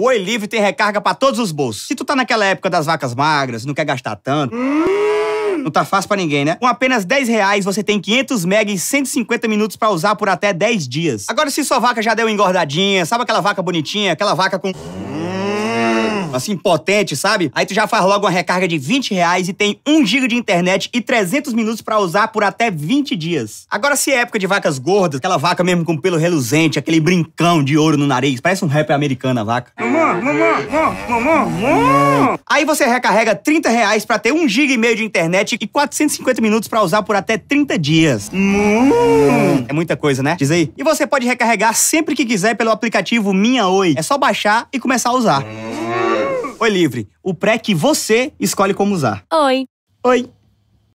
O Oi Livre tem recarga para todos os bolsos. Se tu tá naquela época das vacas magras, não quer gastar tanto... Hum. Não tá fácil pra ninguém, né? Com apenas 10 reais, você tem 500 megas e 150 minutos para usar por até 10 dias. Agora, se sua vaca já deu engordadinha, sabe aquela vaca bonitinha, aquela vaca com assim, potente, sabe? Aí tu já faz logo uma recarga de 20 reais e tem 1 GB de internet e 300 minutos para usar por até 20 dias. Agora, se é época de vacas gordas, aquela vaca mesmo com pelo reluzente, aquele brincão de ouro no nariz, parece um rap americano a vaca. Aí você recarrega 30 reais pra ter 1 GB e meio de internet e 450 minutos para usar por até 30 dias. Hum. É muita coisa, né? Diz aí. E você pode recarregar sempre que quiser pelo aplicativo Minha Oi. É só baixar e começar a usar é livre, o pré que você escolhe como usar. Oi. Oi.